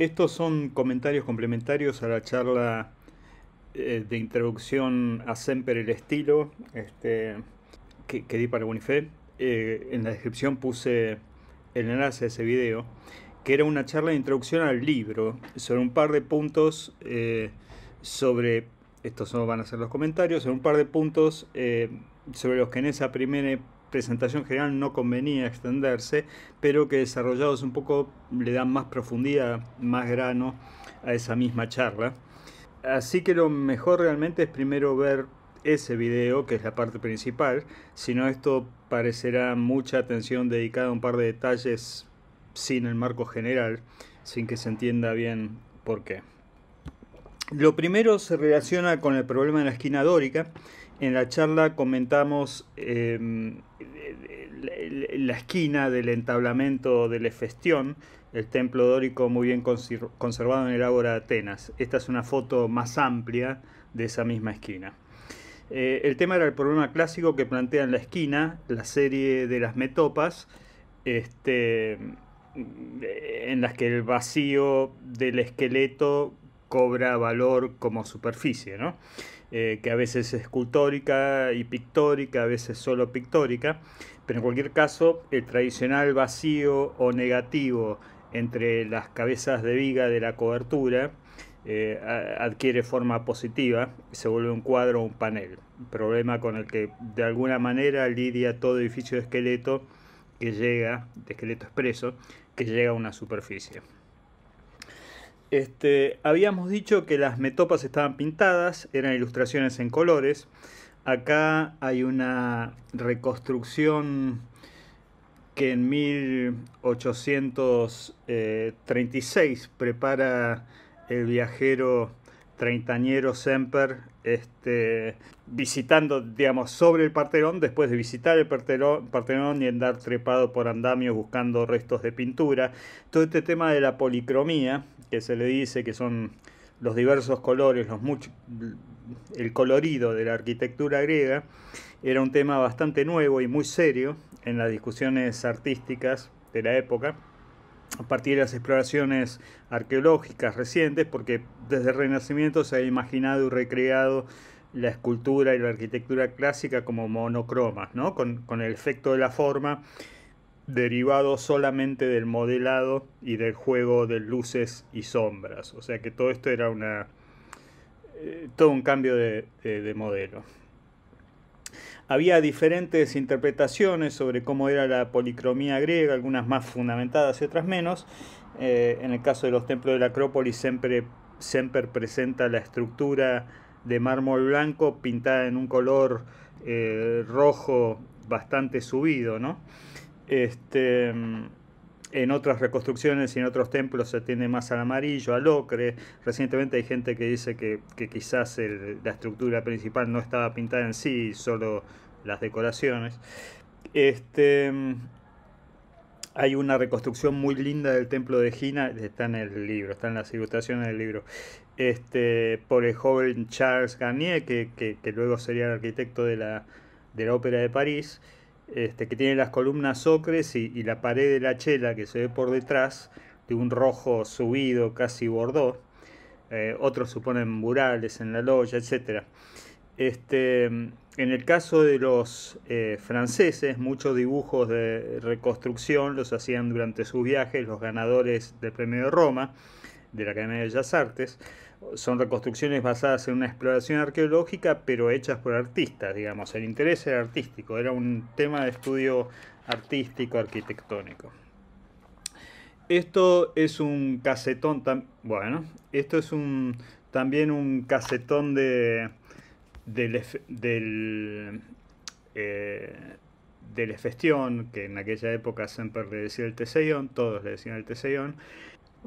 Estos son comentarios complementarios a la charla eh, de introducción a Semper el Estilo este, que, di para Bonifé. Eh, en la descripción puse el enlace a ese video, que era una charla de introducción al libro sobre un par de puntos eh, sobre, estos no van a ser los comentarios, sobre un par de puntos sobre los que en esa primera presentación general no convenía extenderse, pero que desarrollados un poco le dan más profundidad, más grano a esa misma charla. Así que lo mejor realmente es primero ver ese video, que es la parte principal, sino esto parecerá mucha atención dedicada a un par de detalles sin el marco general, sin que se entienda bien por qué. Lo primero se relaciona con el problema de la esquina dórica, en la charla comentamos eh, la esquina del entablamento del Efestión, el templo dórico muy bien conservado en el Ágora de Atenas. Esta es una foto más amplia de esa misma esquina. Eh, el tema era el problema clásico que plantea en la esquina, la serie de las metopas, este, en las que el vacío del esqueleto cobra valor como superficie, ¿no? Eh, que a veces es escultórica y pictórica, a veces solo pictórica, pero en cualquier caso el tradicional vacío o negativo entre las cabezas de viga de la cobertura eh, adquiere forma positiva se vuelve un cuadro o un panel, problema con el que de alguna manera lidia todo edificio de esqueleto que llega, de esqueleto expreso, que llega a una superficie. Este, habíamos dicho que las metopas estaban pintadas, eran ilustraciones en colores. Acá hay una reconstrucción que en 1836 eh, prepara el viajero treintañero Semper, este, visitando, digamos, sobre el Parterón, después de visitar el Parterón, y andar trepado por andamios buscando restos de pintura. Todo este tema de la policromía que se le dice que son los diversos colores, los el colorido de la arquitectura griega, era un tema bastante nuevo y muy serio en las discusiones artísticas de la época, a partir de las exploraciones arqueológicas recientes, porque desde el Renacimiento se ha imaginado y recreado la escultura y la arquitectura clásica como monocromas, ¿no? con, con el efecto de la forma derivado solamente del modelado y del juego de luces y sombras. O sea que todo esto era una, eh, todo un cambio de, de, modelo. Había diferentes interpretaciones sobre cómo era la policromía griega, algunas más fundamentadas y otras menos. Eh, en el caso de los templos de la Acrópolis siempre, presenta la estructura de mármol blanco pintada en un color eh, rojo bastante subido, ¿no? Este, mm, en otras reconstrucciones y en otros templos se tiene más al amarillo, al ocre. Recientemente hay gente que dice que, quizás la estructura principal no estaba pintada en sí, solo las decoraciones. Este, mm, hay una reconstrucción muy linda del templo de Gina, está en el libro, está en las ilustraciones del libro, este, por el joven Charles Garnier, que, luego sería el arquitecto de la Ópera de París. Este, que tiene las columnas ocres y, la pared de la chela que se ve por detrás, de un rojo subido, casi bordó. Eh, otros suponen murales en la loya, etc. Este, en el caso de los eh, franceses, muchos dibujos de reconstrucción los hacían durante sus viajes los ganadores del Premio de Roma, de la Academia de Bellas Artes son reconstrucciones basadas en una exploración arqueológica, pero hechas por artistas, digamos. El interés era artístico, era un tema de estudio artístico, arquitectónico. Esto es un casetón, bueno, esto es un también un casetón de, del, del, eh, Festión, que en aquella época siempre le decía el Teseión, todos le decían el Teseión.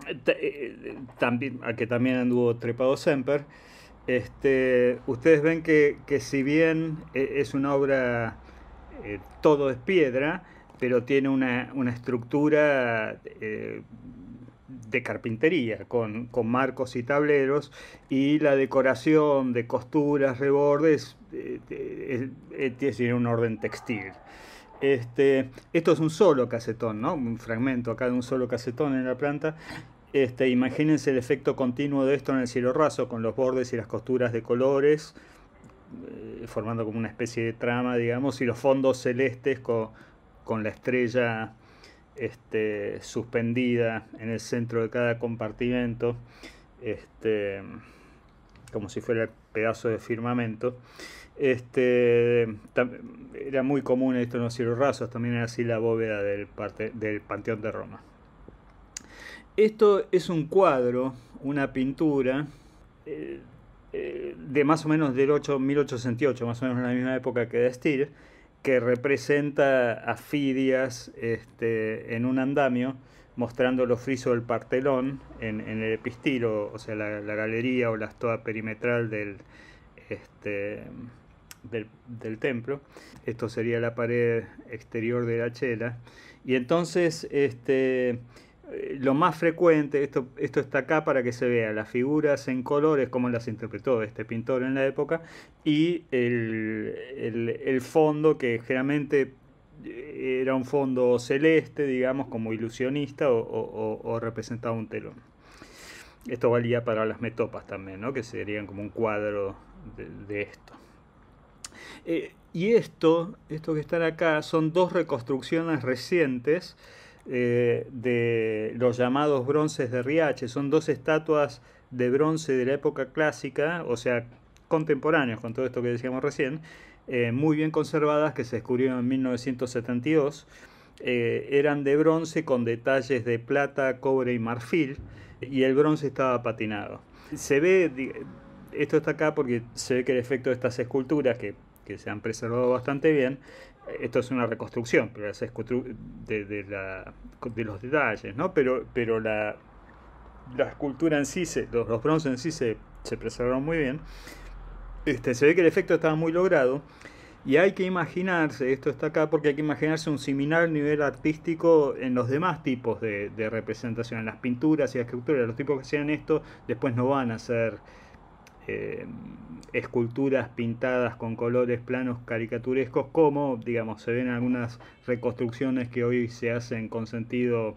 Eh, eh, también, a que también anduvo trepado Semper, este, ustedes ven que, si bien eh, es una obra, todo es piedra, pero tiene una, estructura de carpintería, con, marcos y tableros, y la decoración de costuras, rebordes, tiene un orden textil. Este, esto es un solo casetón, ¿no? Un fragmento acá de un solo casetón en la planta. Este, imagínense el efecto continuo de esto en el cielo raso, con los bordes y las costuras de colores, eh, formando como una especie de trama, digamos, y los fondos celestes con, la estrella este, suspendida en el centro de cada compartimento, este, como si fuera el pedazo de firmamento. Este, era muy común esto los los rasos, también era así la bóveda del, Panteón de Roma. Esto es un cuadro, una pintura eh, eh, de más o menos del 8, 1868, más o menos en la misma época que de que representa a Fidias este, en un andamio mostrando los frisos del Partelón en, el epistilo, o sea, la, galería o la estoa perimetral del, este, del, templo. Esto sería la pared exterior de la chela. Y entonces, este, eh, lo más frecuente, esto, está acá para que se vea las figuras en colores, como las interpretó este pintor en la época, y el, fondo que generalmente eh, era un fondo celeste, digamos, como ilusionista o, representaba un telón. Esto valía para las metopas también, que serían como un cuadro de esto. Eh, y esto, esto que están acá, son dos reconstrucciones recientes eh, de los llamados bronces de Riache. Son dos estatuas de bronce de la época clásica, o sea, contemporáneas con todo esto que decíamos recién, eh, muy bien conservadas, que se descubrieron en 1972. eran de bronce con detalles de plata, cobre y marfil, y el bronce estaba patinado. Se ve, esto está acá porque se ve que el efecto de estas esculturas, que que se han preservado bastante bien. Esto es una reconstrucción pero de, los detalles, ¿no? Pero, pero la, la escultura en sí, se, los, bronces en sí se, se preservaron muy bien. Este, se ve que el efecto estaba muy logrado. Y hay que imaginarse, esto está acá, porque hay que imaginarse un similar nivel artístico en los demás tipos de, representación, en las pinturas y las esculturas. Los tipos que hacían esto después no van a ser Em, esculturas pintadas con colores planos caricaturescos, como digamos se ven algunas reconstrucciones que hoy se hacen con sentido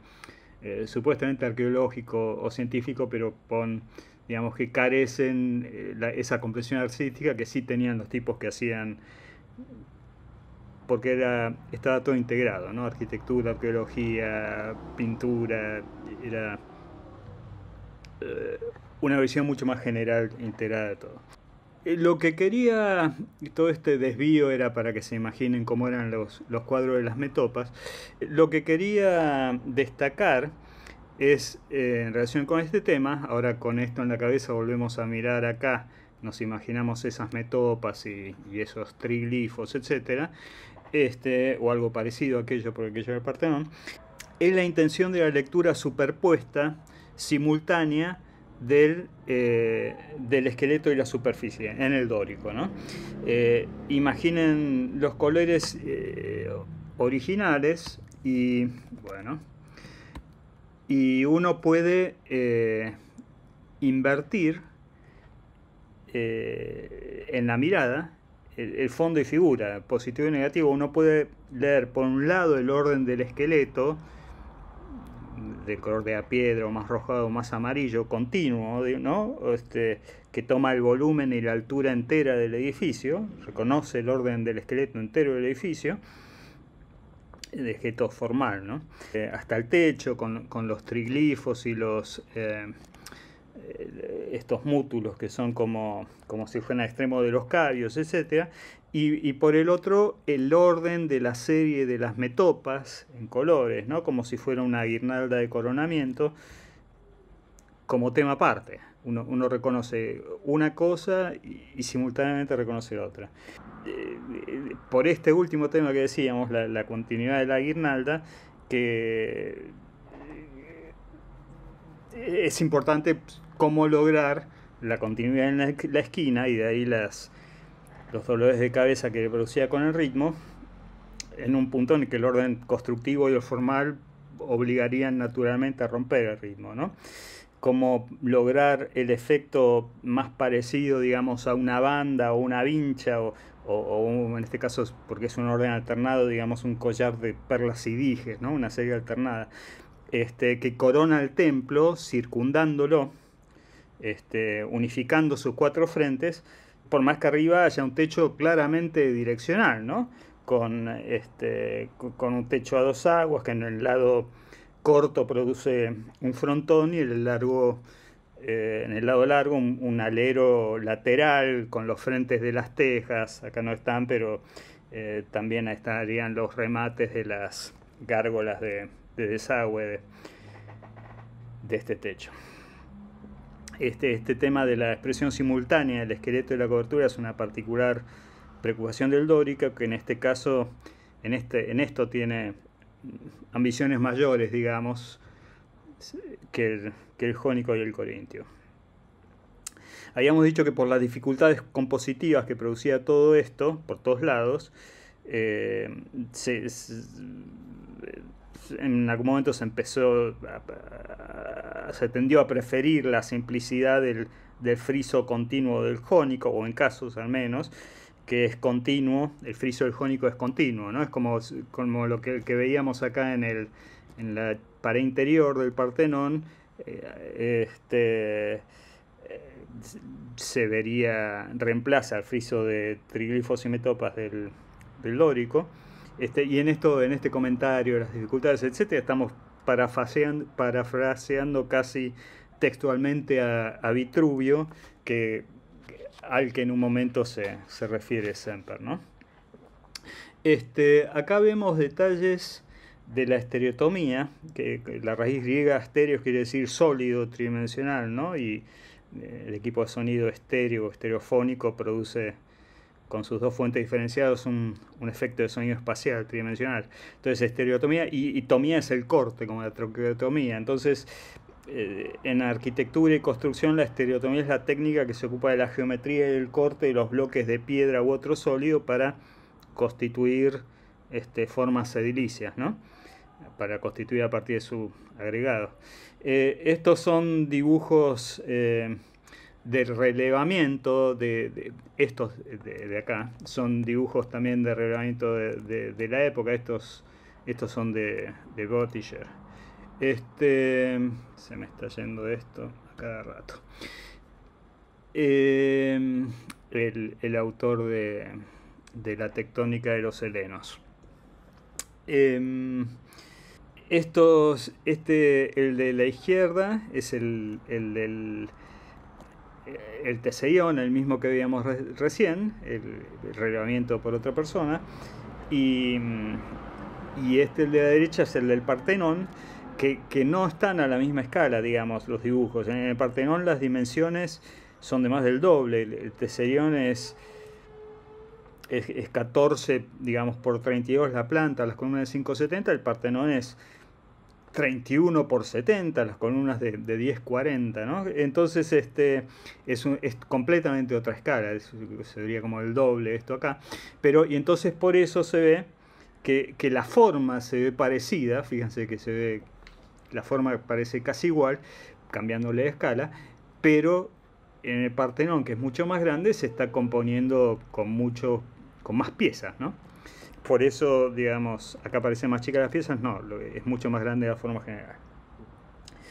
eh, supuestamente arqueológico o científico, pero con digamos que carecen eh, esa comprensión artística que sí tenían los tipos que hacían porque era estaba todo integrado, ¿no? Arquitectura, arqueología, pintura, era eh, una visión mucho más general, integrada de todo. Eh, lo que quería, todo este desvío era para que se imaginen cómo eran los, cuadros de las metopas, lo que quería destacar es eh, en relación con este tema, ahora con esto en la cabeza volvemos a mirar acá, nos imaginamos esas metopas y, esos triglifos, etcétera, Este, o algo parecido a aquello por el aquello el Partenón, es la intención de la lectura superpuesta simultánea eh, del, esqueleto y la superficie en el dórico. ¿no? Eh, imaginen los colores eh, originales y bueno, y uno puede invertir en la mirada el fondo y figura, positivo y negativo. Uno puede leer por un lado el orden del esqueleto de color de piedra o más rojado o más amarillo, continuo, ¿no? Este, que toma el volumen y la altura entera del edificio, reconoce el orden del esqueleto entero del edificio, de objeto formal, ¿no? Eh, hasta el techo, con, con, los triglifos y los... Eh, estos mútulos que son como, como si fueran extremo de los cabios, etcétera, y, por el otro, el orden de la serie de las metopas en colores, ¿no? como si fuera una guirnalda de coronamiento, como tema aparte. Uno, reconoce una cosa y, simultáneamente reconoce otra. Eh, por este último tema que decíamos, la, continuidad de la guirnalda, que eh, es importante cómo lograr la continuidad en la esquina y de ahí las los dolores de cabeza que producía con el ritmo, en un punto en el que el orden constructivo y el formal obligarían naturalmente a romper el ritmo, ¿no? Como lograr el efecto más parecido, digamos, a una banda o una vincha o, o, en este caso, porque es un orden alternado, digamos, un collar de perlas y dijes, ¿no? Una serie alternada, este, que corona el templo circundándolo, este, unificando sus cuatro frentes, por más que arriba haya un techo claramente direccional, este, Con, un techo a dos aguas que en el lado corto produce un frontón y en el largo, eh, en el lado largo un, alero lateral con los frentes de las tejas, acá no están, pero eh, también estarían los remates de las gárgolas de, desagüe de este techo. Este, este, tema de la expresión simultánea del esqueleto y la cobertura es una particular preocupación del Dórica, que en este caso, en, este, en esto tiene ambiciones mayores, digamos, que el, jónico y el corintio. Habíamos dicho que por las dificultades compositivas que producía todo esto, por todos lados, eh, se, en algún momento se empezó, se tendió a preferir la simplicidad del, del friso continuo del jónico, o en casos al menos, que es continuo, el friso del jónico es continuo, ¿no? Es como, lo que, veíamos acá en, el, en la pared interior del Partenón, eh, este, eh, se vería, reemplaza el friso de triglifos y metopas del, del dórico este, y en esto, en este comentario, las dificultades, etcétera, estamos parafraseando, casi textualmente a, Vitruvio, que, al que en un momento se, refiere Semper. ¿no? Este, acá vemos detalles de la estereotomía, que la raíz griega estéreo quiere decir sólido, tridimensional, y eh, el equipo de sonido estéreo, o estereofónico, produce con sus dos fuentes diferenciadas un, un efecto de sonido espacial tridimensional. Entonces estereotomía y, tomía es el corte, como la troqueotomía. Entonces eh, en arquitectura y construcción la estereotomía es la técnica que se ocupa de la geometría y el corte de los bloques de piedra u otro sólido para constituir este, formas edilicias, ¿no? para constituir a partir de su agregado. Eh, estos son dibujos eh, del relevamiento de, estos de, acá son dibujos también de relevamiento de, la época estos estos son de, de este se me está yendo esto a cada rato em, el, autor de, la tectónica de los helenos em, estos este el de la izquierda es el, el del eh, el teseión, el mismo que veíamos recién, el relevamiento por otra persona, y, este, el de la derecha, es el del Partenón, que, no están a la misma escala, digamos, los dibujos. En el Partenón las dimensiones son de más del doble, el teseión es, es, es 14, digamos, por 32 la planta, las columnas de 570, el Partenón es 31 por 70, las columnas de, 10, 40, ¿no? Entonces este, es, un, es completamente otra escala, sería como el doble esto acá, pero y entonces por eso se ve que, que, la forma se ve parecida, fíjense que se ve, la forma parece casi igual, cambiándole de escala, pero en el Partenón, que es mucho más grande, se está componiendo con, mucho, con más piezas, ¿no? por eso, digamos, acá parecen más chicas las piezas, no, es mucho más grande la forma general.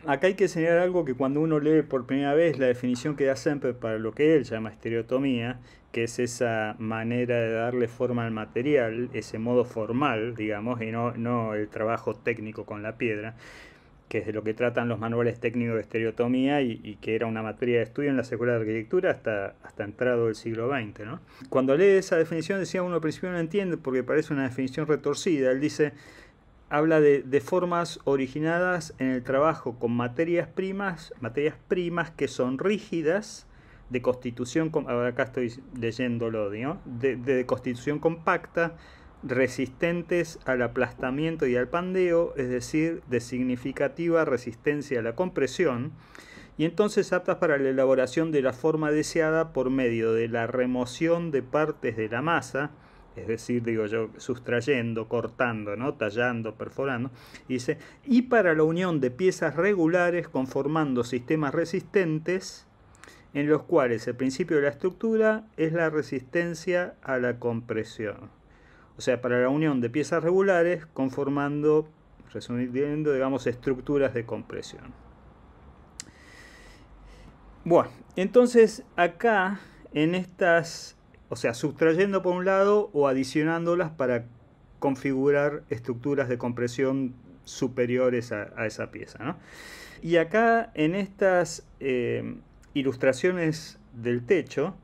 Acá hay que señalar algo que cuando uno lee por primera vez la definición que da Semper para lo que él llama estereotomía, que es esa manera de darle forma al material, ese modo formal, digamos, y no, no el trabajo técnico con la piedra, que es de lo que tratan los manuales técnicos de estereotomía y, que era una materia de estudio en la secuela de Arquitectura hasta, hasta entrado del siglo XX. Cuando lee esa definición decía uno al principio no entiende porque parece una definición retorcida. Él dice, habla de, formas originadas en el trabajo con materias primas, materias primas que son rígidas, de constitución, ahora acá estoy leyéndolo, de constitución compacta, resistentes al aplastamiento y al pandeo, es decir, de significativa resistencia a la compresión, y entonces aptas para la elaboración de la forma deseada por medio de la remoción de partes de la masa, es decir, digo yo, sustrayendo, cortando, ¿no? tallando, perforando, y para la unión de piezas regulares conformando sistemas resistentes, en los cuales el principio de la estructura es la resistencia a la compresión o sea, para la unión de piezas regulares conformando, resumiendo, digamos, estructuras de compresión. Bueno, entonces acá en estas, o sea, sustrayendo por un lado o adicionándolas para configurar estructuras de compresión superiores a, esa pieza. Y acá en estas eh, ilustraciones del techo,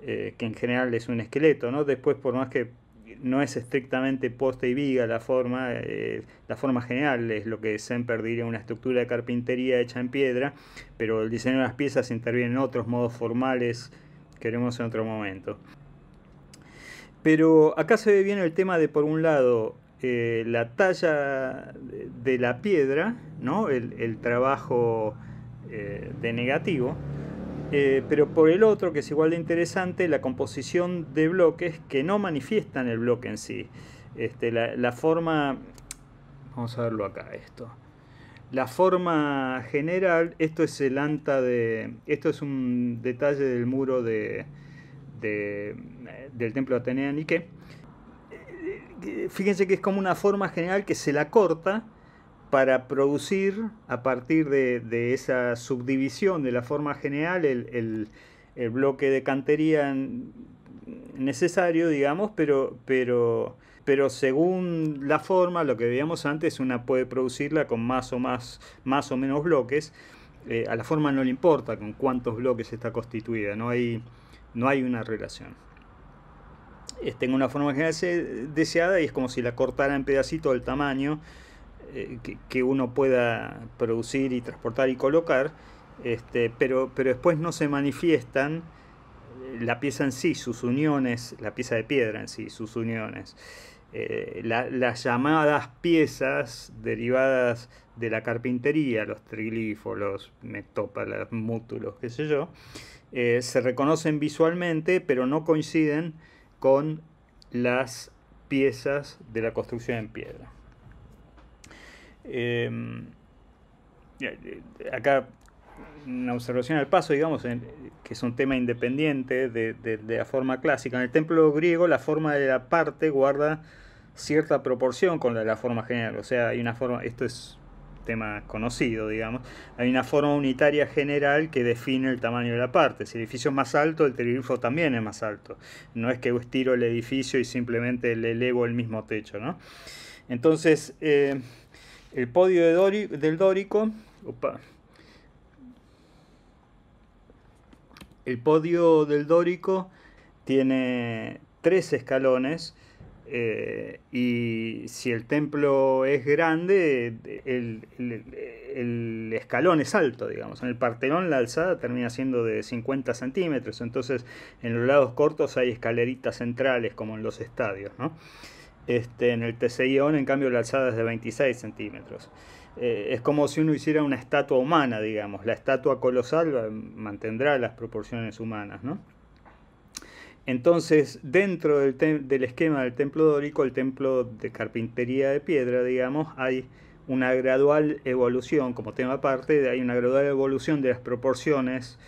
eh, que en general es un esqueleto, ¿no? después por más que no es estrictamente posta y viga la forma, eh, la forma general es lo que Semper diría una estructura de carpintería hecha en piedra, pero el diseño de las piezas interviene en otros modos formales que veremos en otro momento. Pero acá se ve bien el tema de, por un lado, eh, la talla de la piedra, ¿no? el, trabajo eh, de negativo, eh, pero por el otro, que es igual de interesante, la composición de bloques que no manifiestan el bloque en sí. Este, la, forma, vamos a verlo acá, esto. La forma general, esto es el anta de, esto es un detalle del muro de, del templo de Atenea Nike. Eh, eh, fíjense que es como una forma general que se la corta para producir a partir de, esa subdivisión de la forma general el, bloque de cantería necesario, digamos, pero, pero, pero según la forma, lo que veíamos antes, una puede producirla con más o, más, más o menos bloques. Eh, a la forma no le importa con cuántos bloques está constituida, no hay, no hay una relación. Tengo una forma general deseada y es como si la cortara en pedacitos del tamaño eh, que, uno pueda producir y transportar y colocar, este, pero, después no se manifiestan eh, la pieza en sí, sus uniones, la pieza de piedra en sí, sus uniones. Eh, las llamadas piezas derivadas de la carpintería, los triglifos, los metópalas, mútulos, qué sé yo, se reconocen visualmente, pero no coinciden con las piezas de la construcción en piedra. Em, acá una observación al paso, digamos, que es un tema independiente de, la forma clásica. En el templo griego la forma de la parte guarda cierta proporción con la la forma general. O sea, hay una forma, esto es tema conocido, digamos, hay una forma unitaria general que define el tamaño de la parte. Si el edificio es más alto, el triunfo también es más alto. No es que estiro el edificio y simplemente le elevo el mismo techo, ¿no? Entonces, eh, el podio del Dórico. El podio del Dórico tiene tres escalones. Eh, y si el templo es grande, el, escalón es alto, digamos. En el Partenón la alzada termina siendo de 50 centímetros, entonces en los lados cortos hay escaleritas centrales como en los estadios. ¿no? Este, en el tci en cambio, la alzada es de 26 centímetros. Eh, es como si uno hiciera una estatua humana, digamos. La estatua colosal eh, mantendrá las proporciones humanas, ¿no? Entonces, dentro del, esquema del templo dórico, el templo de carpintería de piedra, digamos, hay una gradual evolución, como tema aparte, hay una gradual evolución de las proporciones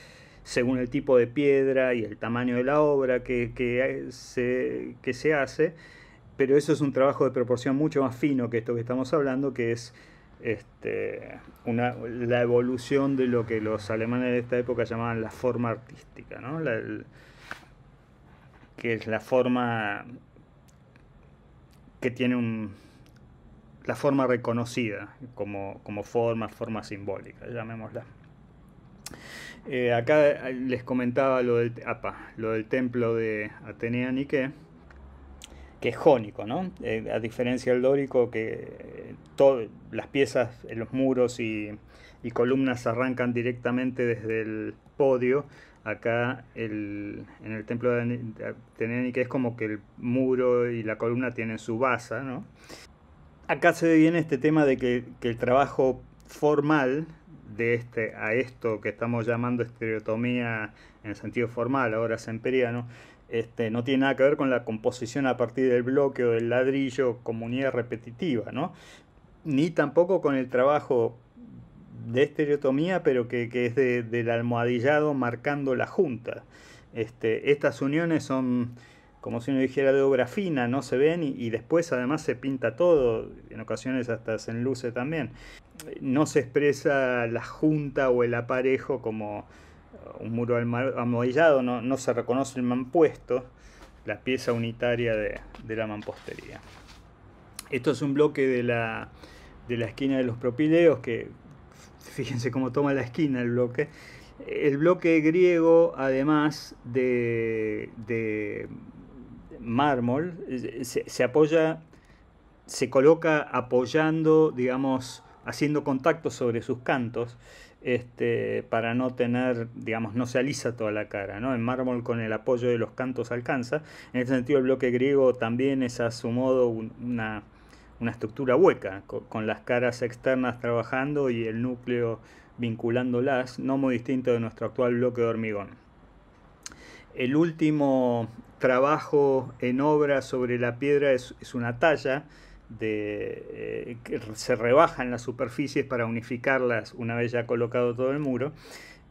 según el tipo de piedra y el tamaño de la obra que se hace pero eso es un trabajo de proporción mucho más fino que esto que estamos hablando, que es este, la evolución de lo que los alemanes de esta época llamaban la forma artística, ¿no? que es la forma que tiene la forma reconocida como, forma, forma simbólica, llamémosla. Eh, acá les comentaba lo del, lo del templo de Atenea Nike que es jónico, ¿no? Eh, a diferencia del dórico, que eh, todas las piezas, eh, los muros y, y, columnas arrancan directamente desde el podio. Acá en el templo de que es como que el muro y la columna tienen su base, ¿no? Acá se ve bien este tema de que, el trabajo formal de este a esto que estamos llamando estereotomía en sentido formal, ahora semperiano, este, no tiene nada que ver con la composición a partir del bloque o del ladrillo como unidad repetitiva, ¿no? ni tampoco con el trabajo de estereotomía, pero que, es de, del almohadillado marcando la junta. Este, estas uniones son como si uno dijera de obra fina, no se ven y, después además se pinta todo, en ocasiones hasta se enluce también. No se expresa la junta o el aparejo como, un muro almohadillado, no, no, se reconoce el mampuesto, la pieza unitaria de, la mampostería. Esto es un bloque de la, de la esquina de los propileos, que fíjense cómo toma la esquina el bloque. El bloque griego, además de, mármol, se, se apoya, se coloca apoyando, digamos, haciendo contacto sobre sus cantos este, para no tener, digamos, no se alisa toda la cara, ¿no? En mármol con el apoyo de los cantos alcanza. En ese sentido, el bloque griego también es a su modo una, estructura hueca, con, las caras externas trabajando y el núcleo vinculándolas, no muy distinto de nuestro actual bloque de hormigón. El último trabajo en obra sobre la piedra es, es una talla de, eh, que se rebajan las superficies para unificarlas una vez ya colocado todo el muro,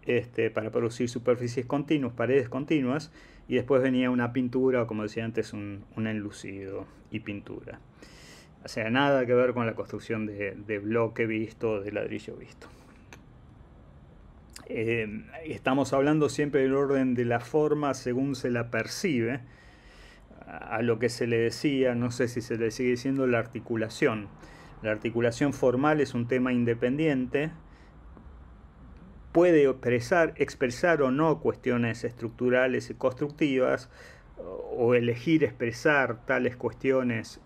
este, para producir superficies continuas, paredes continuas, y después venía una pintura o como decía antes un, enlucido y pintura. O sea, nada que ver con la construcción de, bloque visto, de ladrillo visto. Eh, estamos hablando siempre del orden de la forma según se la percibe, a lo que se le decía, no sé si se le sigue diciendo, la articulación. La articulación formal es un tema independiente, puede expresar, expresar o no cuestiones estructurales y constructivas, o elegir expresar tales cuestiones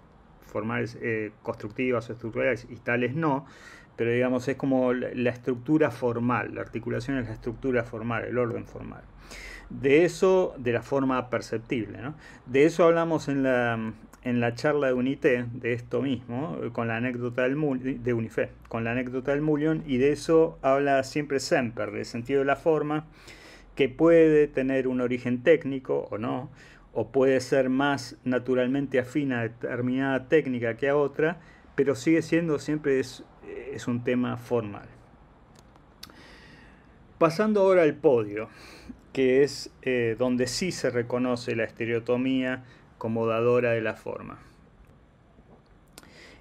formales, eh, constructivas o estructurales y tales no, pero digamos es como la estructura formal, la articulación es la estructura formal, el orden formal. De eso, de la forma perceptible. De eso hablamos en la, charla de UNITE, de esto mismo, con la anécdota del de UNIFE, con la anécdota del Mulion, y de eso habla siempre Semper, del sentido de la forma, que puede tener un origen técnico o no, o puede ser más naturalmente afina a determinada técnica que a otra, pero sigue siendo siempre es un tema formal. Pasando ahora al podio que es eh, donde sí se reconoce la estereotomía como dadora de la forma.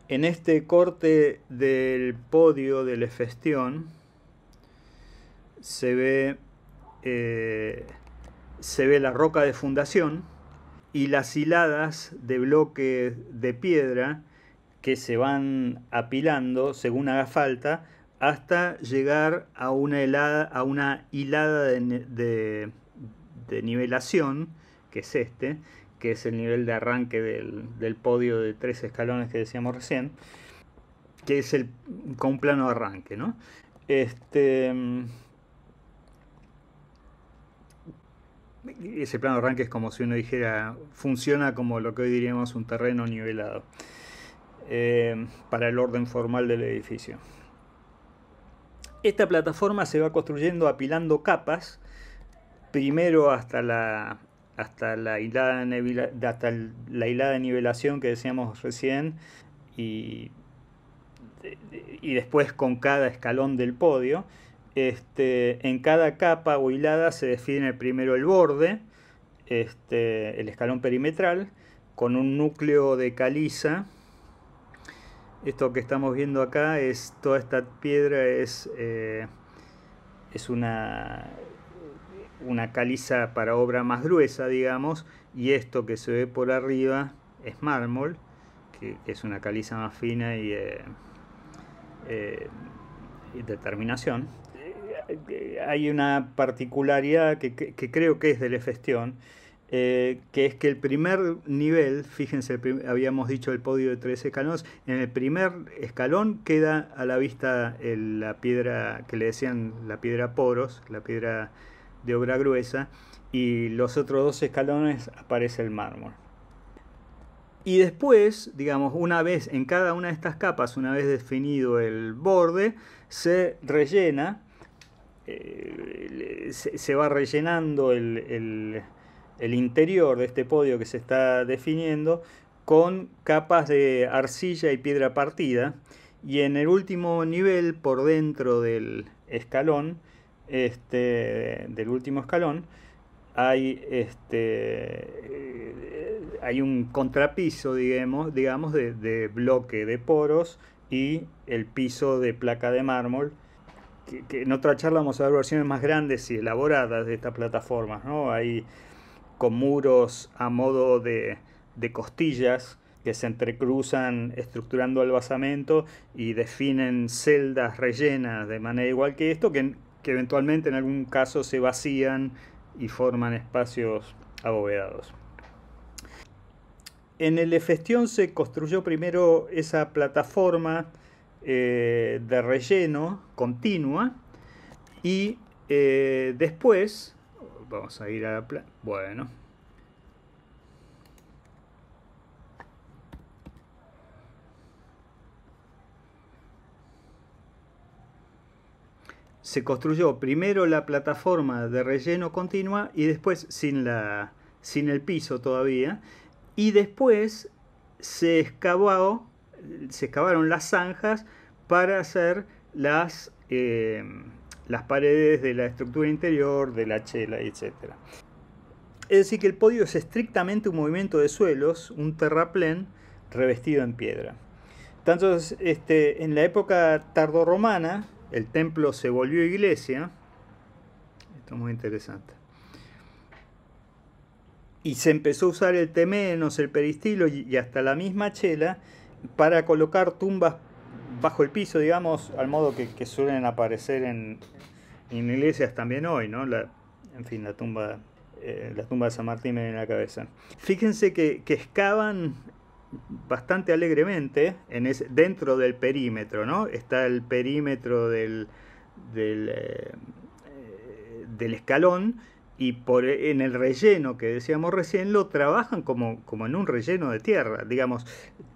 En este corte del podio del Efestión se ve, eh, se ve la roca de fundación y las hiladas de bloques de piedra que se van apilando según haga falta hasta llegar a una, helada, hilada de, nivelación, que es este, que es el nivel de arranque del, podio de tres escalones que decíamos recién, que es el, con un plano de arranque, ¿no? Este, mm, ese plano de arranque es como si uno dijera, funciona como lo que hoy diríamos un terreno nivelado eh, para el orden formal del edificio. Esta plataforma se va construyendo apilando capas, primero hasta la hasta la hilada, la hilada de nivelación que decíamos recién y, y después con cada escalón del podio. Este, en cada capa o hilada se define primero el borde, este, el escalón perimetral, con un núcleo de caliza esto que estamos viendo acá es toda esta piedra es, eh, es una, una caliza para obra más gruesa, digamos, y esto que se ve por arriba es mármol, que, es una caliza más fina y, eh, eh, determinación. Eh, eh, hay una particularidad que, que, creo que es del Lefestión, eh, que es que el primer nivel, fíjense, habíamos dicho el podio de tres escalones, en el primer escalón queda a la vista eh, la piedra que le decían la piedra poros, la piedra de obra gruesa, y los otros dos escalones aparece el mármol. Y después, digamos, una vez en cada una de estas capas, una vez definido el borde, se rellena, eh, se, va rellenando el el interior de este podio que se está definiendo con capas de arcilla y piedra partida. Y en el último nivel, por dentro del escalón, este, del último escalón, hay, este, eh, hay un contrapiso, digamos, digamos de, bloque de poros y el piso de placa de mármol. Que, en otra charla vamos a ver versiones más grandes y elaboradas de estas plataformas, ¿no? Hay con muros a modo de, costillas que se entrecruzan estructurando el basamento y definen celdas rellenas de manera igual que esto, que, eventualmente en algún caso se vacían y forman espacios abovedados. En el Efestión se construyó primero esa plataforma eh, de relleno continua y eh, después Vamos a ir a la Bueno. Se construyó primero la plataforma de relleno continua y después sin, la, sin el piso todavía. Y después se, excavó, se excavaron las zanjas para hacer las... Eh, las paredes de la estructura interior, de la chela, etc. Es decir, que el podio es estrictamente un movimiento de suelos, un terraplén revestido en piedra. Tanto este, en la época tardorromana, el templo se volvió iglesia. Esto es muy interesante. Y se empezó a usar el temenos, el peristilo y hasta la misma chela para colocar tumbas bajo el piso, digamos, al modo que, suelen aparecer en, iglesias también hoy, ¿no? La, en fin, la tumba, eh, la tumba de San Martín en la cabeza. Fíjense que, que excavan bastante alegremente dentro del perímetro, ¿no? Está el perímetro del, del eh, escalón y por, e, en el relleno que decíamos recién lo trabajan como, como en un relleno de tierra, digamos,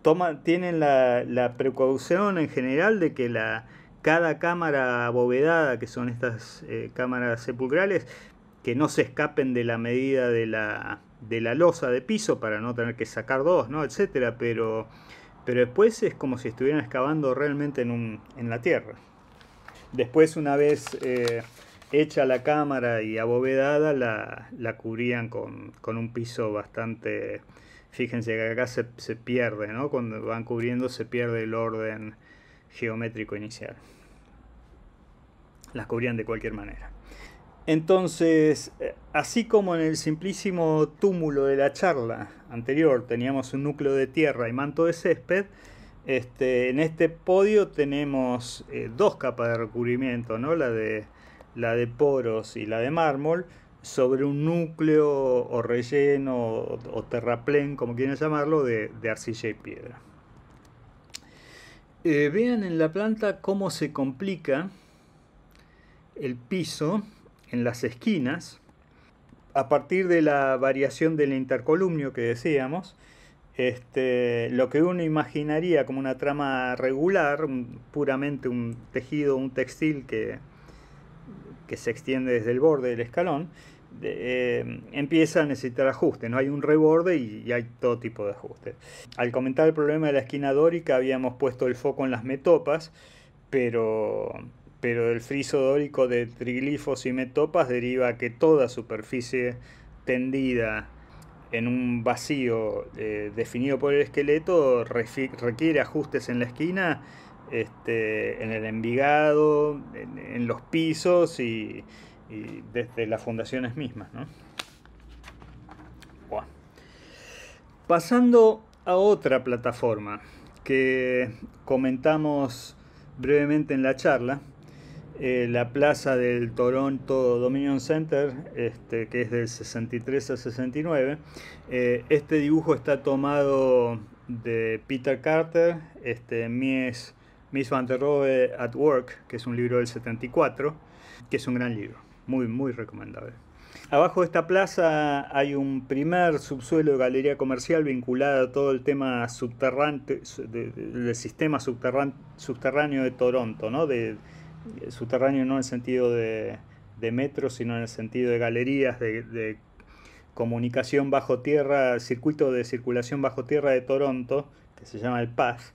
toma, tienen la, precaución en general de que la, cada cámara abovedada, que son estas eh, cámaras sepulcrales, que no se escapen de la medida de la, de la losa de piso para no tener que sacar dos, ¿no? etcétera, pero, pero después es como si estuvieran excavando realmente en, un, en la tierra. Después, una vez eh, hecha la cámara y abovedada, la, cubrían con, un piso bastante... Fíjense que acá se, se pierde, ¿no? Cuando van cubriendo se pierde el orden geométrico inicial. Las cubrían de cualquier manera. Entonces, eh, así como en el simplísimo túmulo de la charla anterior teníamos un núcleo de tierra y manto de césped, este, en este podio tenemos eh, dos capas de recubrimiento, ¿no? la de la de poros y la de mármol, sobre un núcleo o relleno o, terraplén, como quieran llamarlo, de, arcilla y piedra. Eh, vean en la planta cómo se complica el piso en las esquinas a partir de la variación del intercolumnio que decíamos. Este, lo que uno imaginaría como una trama regular, puramente un tejido, un textil que, que se extiende desde el borde del escalón, eh, empieza a necesitar ajuste, ¿no? Hay un reborde y, hay todo tipo de ajustes. Al comentar el problema de la esquina dórica habíamos puesto el foco en las metopas, pero, pero el friso dórico de triglifos y metopas deriva que toda superficie tendida en un vacío eh, definido por el esqueleto requiere ajustes en la esquina este, en el Envigado, en, los pisos y, desde las fundaciones mismas. Pasando a otra plataforma que comentamos brevemente en la charla, eh, la plaza del Toronto Dominion Center, este, que es del 63 al 69. Eh, este dibujo está tomado de Peter Carter, este, Mies Miss Van der Rohe at Work, que es un libro del 74, que es un gran libro, muy, muy recomendable. Abajo de esta plaza hay un primer subsuelo de galería comercial vinculado a todo el tema subterráneo, de, del sistema subterráneo de Toronto, ¿no? De, subterráneo no en el sentido de, metro, sino en el sentido de galerías, de, comunicación bajo tierra, circuito de circulación bajo tierra de Toronto, que se llama el PAS,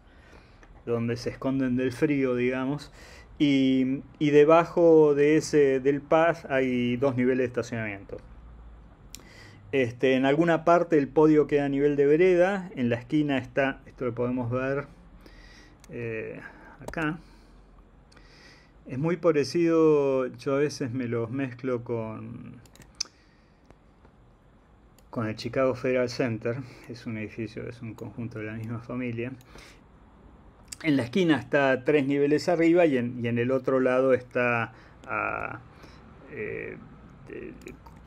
donde se esconden del frío, digamos. Y, debajo de ese del Paz hay dos niveles de estacionamiento. Este, en alguna parte el podio queda a nivel de vereda, en la esquina está, esto lo podemos ver eh, acá. Es muy parecido, yo a veces me los mezclo con, con el Chicago Federal Center, es un edificio, es un conjunto de la misma familia en la esquina está tres niveles arriba y en, el otro lado está ah, eh,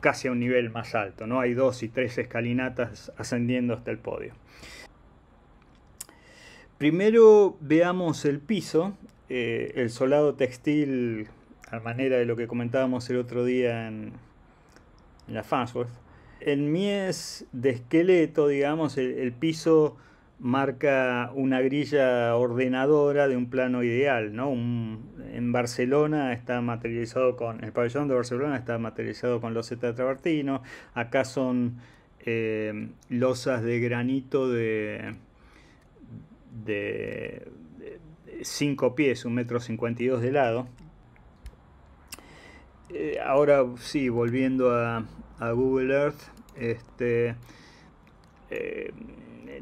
casi a un nivel más alto. ¿no? Hay dos y tres escalinatas ascendiendo hasta el podio. Primero veamos el piso, eh, el solado textil, a manera de lo que comentábamos el otro día en, la Fansworth. En mies de esqueleto, digamos, el piso marca una grilla ordenadora de un plano ideal, ¿no? en Barcelona está materializado con, el pabellón de Barcelona está materializado con los de travertino, acá son eh, losas de granito de, de 5 pies, un metro dos de lado. Eh, ahora sí, volviendo a, a Google Earth, este eh,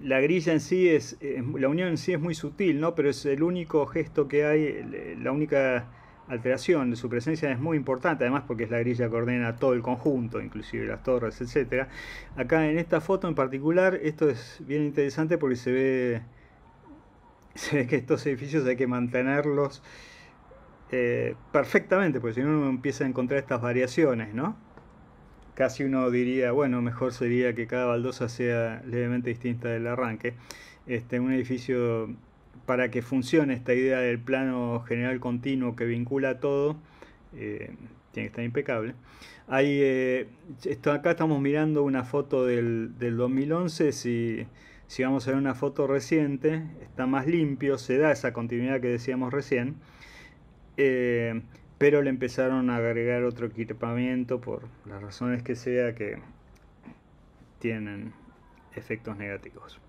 la grilla en sí es, la unión en sí es muy sutil, ¿no? Pero es el único gesto que hay, la única alteración de su presencia es muy importante, además porque es la grilla que ordena todo el conjunto, inclusive las torres, etcétera Acá en esta foto en particular, esto es bien interesante porque se ve, que estos edificios hay que mantenerlos eh, perfectamente, porque si uno empieza a encontrar estas variaciones, ¿no? casi uno diría, bueno, mejor sería que cada baldosa sea levemente distinta del arranque. Este, un edificio para que funcione esta idea del plano general continuo que vincula todo, eh, tiene que estar impecable. Hay, eh, esto, acá estamos mirando una foto del, 2011, si, si, vamos a ver una foto reciente, está más limpio, se da esa continuidad que decíamos recién. Eh, pero le empezaron a agregar otro equipamiento por las razones que sea que tienen efectos negativos.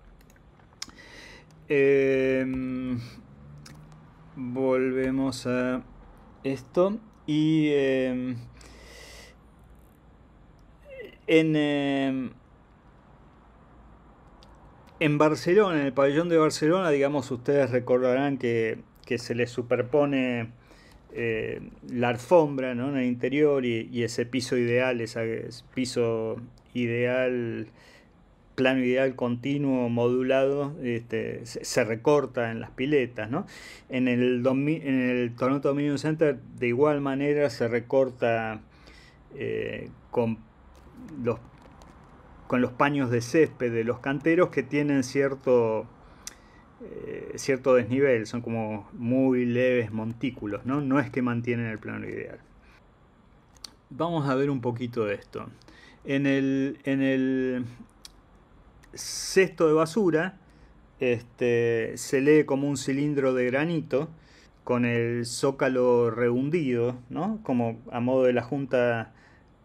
Em, volvemos a esto y em, en, em, en Barcelona, en el pabellón de Barcelona, digamos, ustedes recordarán que, que se les superpone eh, la alfombra ¿no? en el interior y, ese piso ideal, ese piso ideal, plano ideal continuo, modulado, este, se, recorta en las piletas. ¿no? En, el Toronto Dominion Center de igual manera se recorta eh, con los con los paños de césped de los canteros que tienen cierto eh, cierto desnivel, son como muy leves montículos, ¿no? No es que mantienen el plano ideal. Vamos a ver un poquito de esto. En el, en el cesto de basura este, se lee como un cilindro de granito con el zócalo rehundido, ¿no? Como a modo de la junta,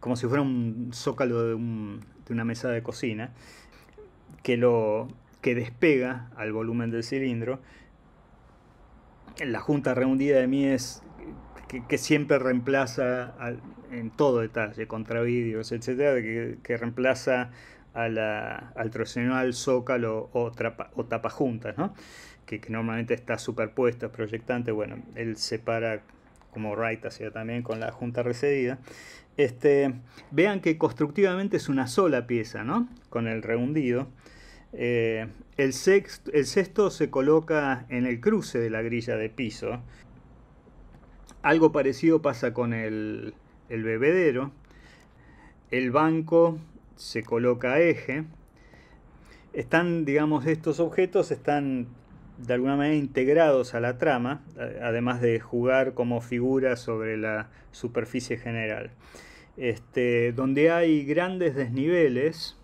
como si fuera un zócalo de una mesa de cocina, que lo que despega al volumen del cilindro. La junta rehundida de mí es... que siempre reemplaza en todo detalle, Contravídeos, vídeos, etcétera, que, que reemplaza a la, al tradicional zócalo o, trapa, o ¿no? Que, normalmente está superpuesta, proyectante. Bueno, él separa como right hacía también con la junta recedida. Este, vean que constructivamente es una sola pieza, ¿no? Con el rehundido eh, el, sexto, el sexto se coloca en el cruce de la grilla de piso. Algo parecido pasa con el, bebedero. El banco se coloca a eje. Están, digamos, estos objetos están de alguna manera integrados a la trama, además de jugar como figura sobre la superficie general. Este, donde hay grandes desniveles,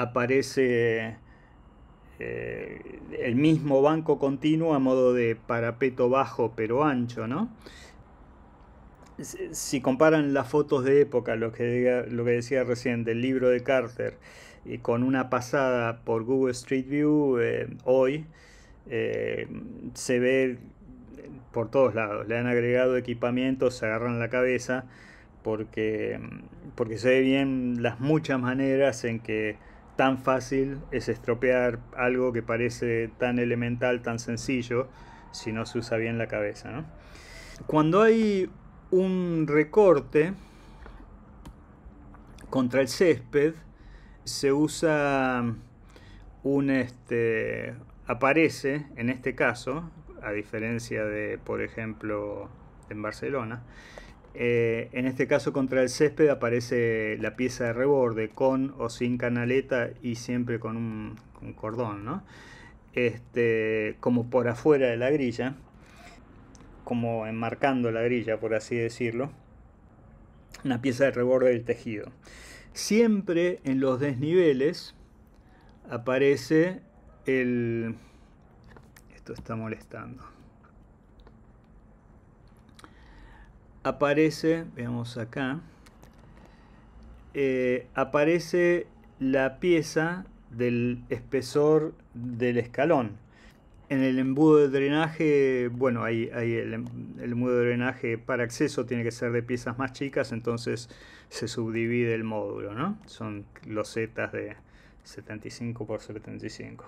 aparece eh, el mismo banco continuo a modo de parapeto bajo pero ancho, ¿no? Si comparan las fotos de época, lo que, lo que decía recién del libro de Carter, y con una pasada por Google Street View eh, hoy, eh, se ve por todos lados. Le han agregado equipamiento, se agarran la cabeza, porque, porque se ven bien las muchas maneras en que tan fácil es estropear algo que parece tan elemental, tan sencillo, si no se usa bien la cabeza. Cuando hay un recorte contra el césped, se usa un este aparece en este caso a diferencia de por ejemplo en Barcelona eh, en este caso contra el césped aparece la pieza de reborde con o sin canaleta y siempre con un, cordón, Este, como por afuera de la grilla, como enmarcando la grilla, por así decirlo, una pieza de reborde del tejido. Siempre en los desniveles aparece el... Esto está molestando. aparece, veamos acá, eh, aparece la pieza del espesor del escalón. En el embudo de drenaje, bueno, ahí, em, el, embudo de drenaje para acceso tiene que ser de piezas más chicas, entonces se subdivide el módulo, ¿no? Son Zetas de 75 por 75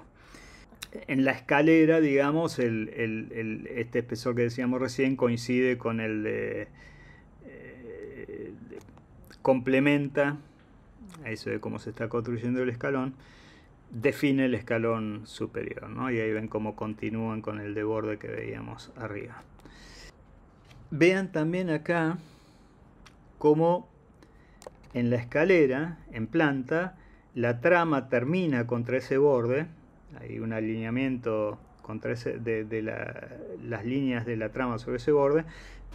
en la escalera, digamos, este espesor que decíamos recién coincide con el de... Eh, complementa. complementa, eso de cómo se está construyendo el escalón, define el escalón superior, ¿no? Y ahí ven cómo continúan con el de borde que veíamos arriba. Vean también acá cómo en la escalera, en planta, la trama termina contra ese borde, hay un alineamiento con de, las líneas de la trama sobre ese borde.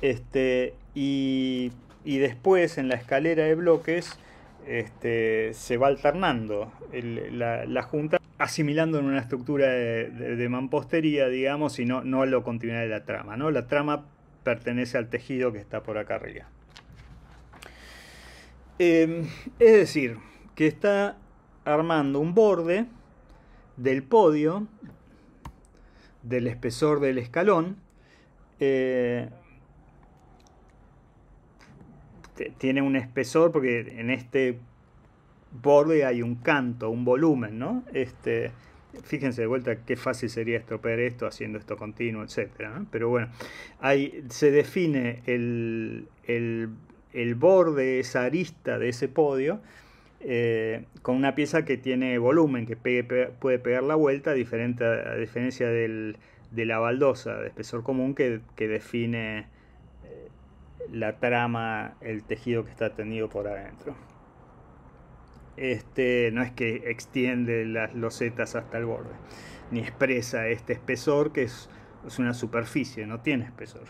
Este, y, después en la escalera de bloques este, se va alternando la, junta, asimilando en una estructura de, mampostería, digamos, y no, a lo continuidad de la trama. ¿no? La trama pertenece al tejido que está por acá arriba. Em, es decir, que está armando un borde del podio, del espesor del escalón, eh, tiene un espesor porque en este borde hay un canto, un volumen, ¿no? Este, fíjense de vuelta qué fácil sería estropear esto haciendo esto continuo, etcétera. Pero bueno, ahí se define el, el borde, esa arista de ese podio eh, con una pieza que tiene volumen, que puede pegar la vuelta, a, diferencia de la baldosa de espesor común que, define eh, la trama, el tejido que está tenido por adentro. Este, no es que extiende las losetas hasta el borde, ni expresa este espesor que es una superficie, no tiene espesor.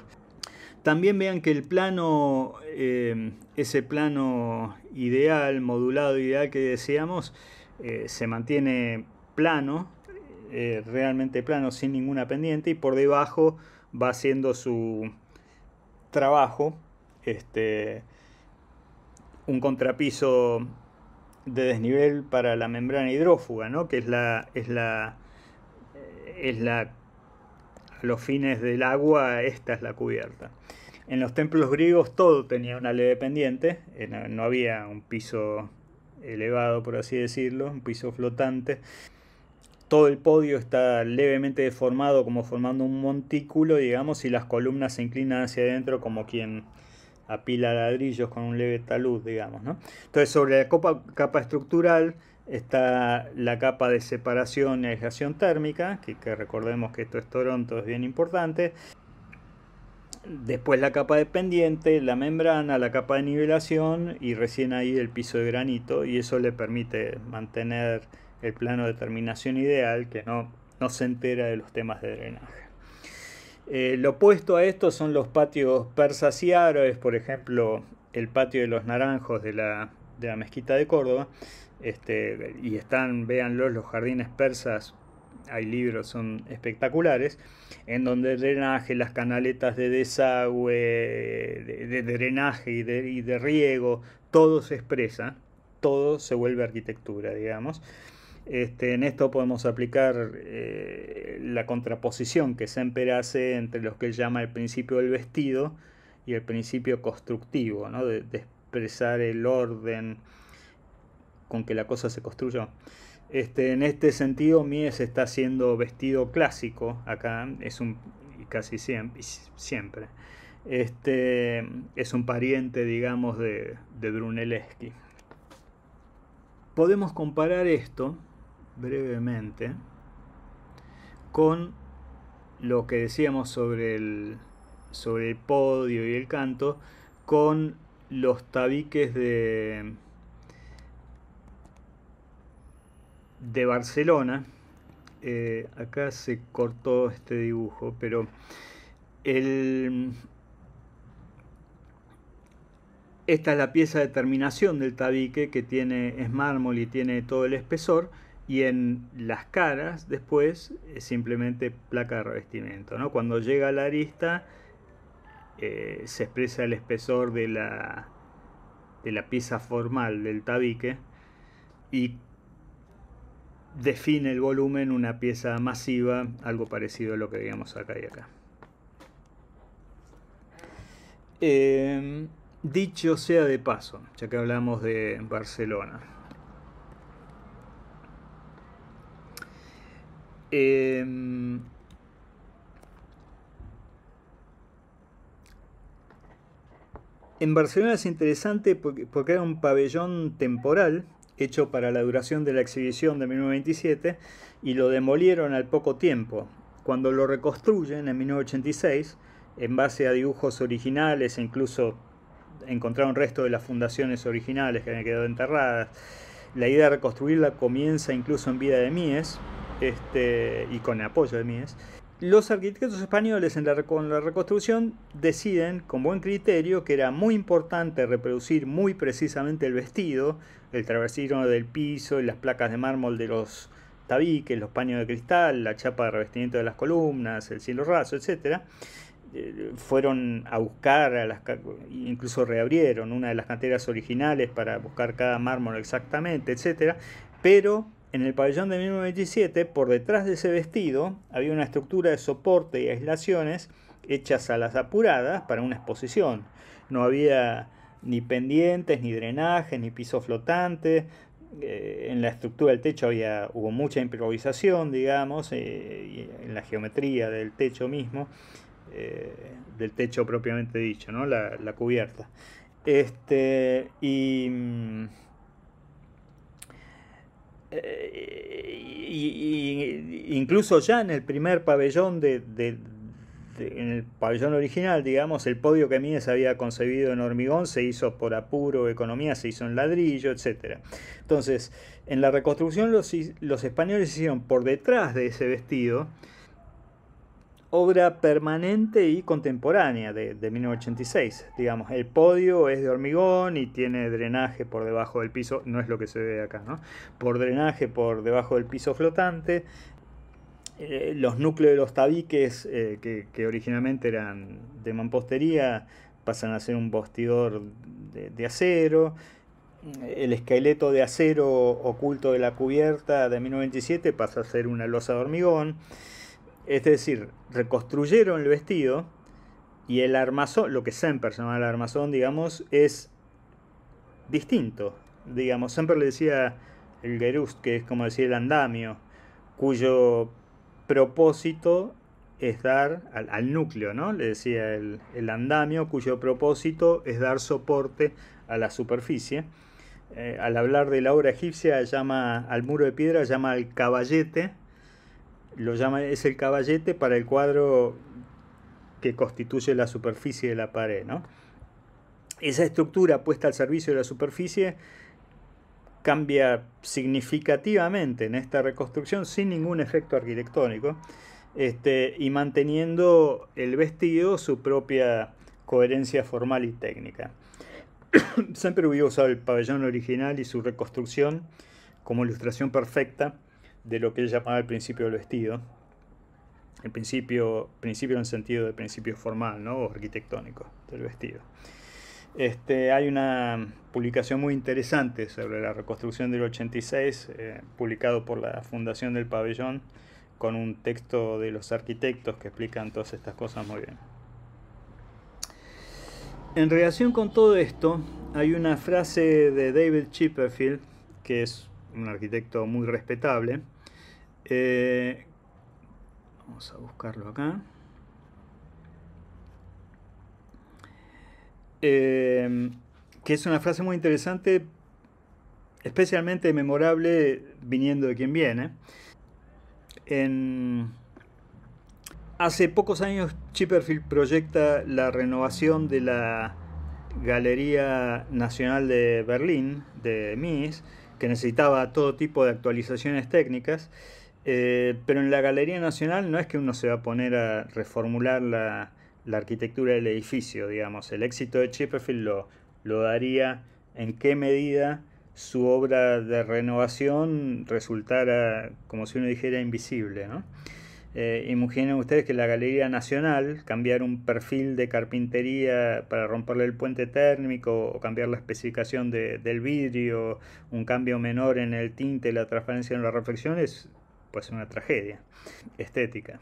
También vean que el plano, em, ese plano ideal, modulado ideal que deseamos, eh, se mantiene plano, eh, realmente plano, sin ninguna pendiente, y por debajo va haciendo su trabajo, este, un contrapiso de desnivel para la membrana hidrófuga, ¿no? que es la, es la, es la los fines del agua, esta es la cubierta. En los templos griegos todo tenía una leve pendiente, eh, no había un piso elevado, por así decirlo, un piso flotante. Todo el podio está levemente deformado, como formando un montículo, digamos, y las columnas se inclinan hacia adentro como quien apila ladrillos con un leve talud, digamos. ¿no? Entonces, sobre la capa estructural está la capa de separación y aislación térmica, que, recordemos que esto es Toronto, es bien importante. Después la capa de pendiente, la membrana, la capa de nivelación y recién ahí el piso de granito y eso le permite mantener el plano de terminación ideal que no, se entera de los temas de drenaje. Eh, lo opuesto a esto son los patios persas por ejemplo, el patio de los naranjos de la mezquita de Córdoba, este, y están, véanlos, los jardines persas, hay libros, son espectaculares, en donde el drenaje, las canaletas de desagüe, de, drenaje y de, riego, todo se expresa, todo se vuelve arquitectura, digamos. Este, en esto podemos aplicar eh, la contraposición que Semper hace entre lo que él llama el principio del vestido y el principio constructivo, de expresar el orden, con que la cosa se construyó. Este, en este sentido, Mies está siendo vestido clásico acá, es un casi siempre. siempre. Este, es un pariente, digamos, de, de Brunelleschi. Podemos comparar esto brevemente con lo que decíamos sobre el, sobre el podio y el canto, con los tabiques de de Barcelona, eh, acá se cortó este dibujo, pero el, esta es la pieza de terminación del tabique que tiene, es mármol y tiene todo el espesor. Y en las caras, después, es simplemente placa de revestimiento. ¿no? Cuando llega a la arista, eh, se expresa el espesor de la, de la pieza formal del tabique. Y define el volumen una pieza masiva, algo parecido a lo que veíamos acá y acá. Em, dicho sea de paso, ya que hablamos de Barcelona. Em, en Barcelona es interesante porque era un pabellón temporal hecho para la duración de la exhibición de 1927 y lo demolieron al poco tiempo. Cuando lo reconstruyen en 1986, en base a dibujos originales e incluso encontraron resto de las fundaciones originales que habían quedado enterradas, la idea de reconstruirla comienza incluso en vida de Mies este, y con el apoyo de Mies. Los arquitectos españoles en la, con la reconstrucción deciden con buen criterio que era muy importante reproducir muy precisamente el vestido, el traversino del piso y las placas de mármol de los tabiques, los paños de cristal, la chapa de revestimiento de las columnas, el cielo raso, etc. Eh, fueron a buscar, a las, incluso reabrieron una de las canteras originales para buscar cada mármol exactamente, etc. Pero en el pabellón de 1927, por detrás de ese vestido, había una estructura de soporte y aislaciones hechas a las apuradas para una exposición. No había ni pendientes, ni drenaje, ni piso flotante. Eh, en la estructura del techo había, hubo mucha improvisación, digamos, eh, en la geometría del techo mismo, eh, del techo propiamente dicho, ¿no? la, la cubierta. Este, y mm, eh, incluso ya en el primer pabellón de, en el pabellón original, digamos, el podio que Mies había concebido en hormigón se hizo por apuro, economía se hizo en ladrillo, etc. Entonces, en la reconstrucción los, los españoles hicieron por detrás de ese vestido obra permanente y contemporánea de, de, 1986. Digamos, el podio es de hormigón y tiene drenaje por debajo del piso, no es lo que se ve acá, ¿no? Por drenaje por debajo del piso flotante. Eh, los núcleos de los tabiques, eh, que, originalmente eran de mampostería, pasan a ser un bastidor de, de acero el esqueleto de acero oculto de la cubierta de 1927 pasa a ser una losa de hormigón. Es decir, reconstruyeron el vestido y el armazón, lo que Semper llamaba el armazón, digamos, es distinto. Digamos, Semper le decía el gerust, que es como decir el andamio, cuyo propósito es dar al, núcleo, ¿no? Le decía el, andamio, cuyo propósito es dar soporte a la superficie. Eh, al hablar de la obra egipcia, llama al muro de piedra, llama al caballete, lo llama, es el caballete para el cuadro que constituye la superficie de la pared. Esa estructura puesta al servicio de la superficie cambia significativamente en esta reconstrucción sin ningún efecto arquitectónico este, y manteniendo el vestido su propia coherencia formal y técnica. Siempre hubiera usado el pabellón original y su reconstrucción como ilustración perfecta de lo que él llamaba el principio del vestido. El principio, principio en el sentido de principio formal, ¿no? O arquitectónico del vestido. Este, hay una publicación muy interesante sobre la reconstrucción del 86, eh, publicado por la Fundación del Pabellón, con un texto de los arquitectos que explican todas estas cosas muy bien. En relación con todo esto, hay una frase de David Chipperfield, que es un arquitecto muy respetable, eh, vamos a buscarlo acá. Eh, que es una frase muy interesante, especialmente memorable viniendo de quien viene. hace pocos años Chipperfield proyecta la renovación de la Galería Nacional de Berlín, de MIS, que necesitaba todo tipo de actualizaciones técnicas eh, pero en la Galería Nacional no es que uno se va a poner a reformular la, arquitectura del edificio, digamos. El éxito de Chipperfield lo, daría en qué medida su obra de renovación resultara, como si uno dijera, invisible. ¿no? Eh, imaginen ustedes que la Galería Nacional, cambiar un perfil de carpintería para romperle el puente térmico o cambiar la especificación del vidrio, un cambio menor en el tinte, la transparencia en la reflexión, es pues una tragedia estética.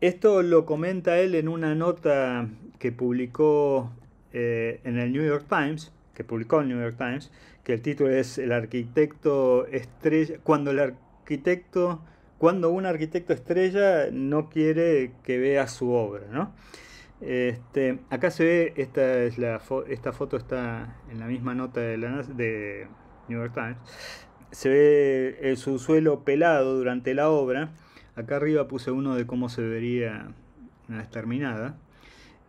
Esto lo comenta él en una nota que publicó eh, en el New York Times, que publicó el New York Times, que el título es El arquitecto estrella, cuando el arquitecto, cuando un arquitecto estrella no quiere que vea su obra, ¿no? Este, acá se ve, esta, es la esta foto está en la misma nota de, la, de New York Times se ve el subsuelo pelado durante la obra. Acá arriba puse uno de cómo se vería una vez terminada.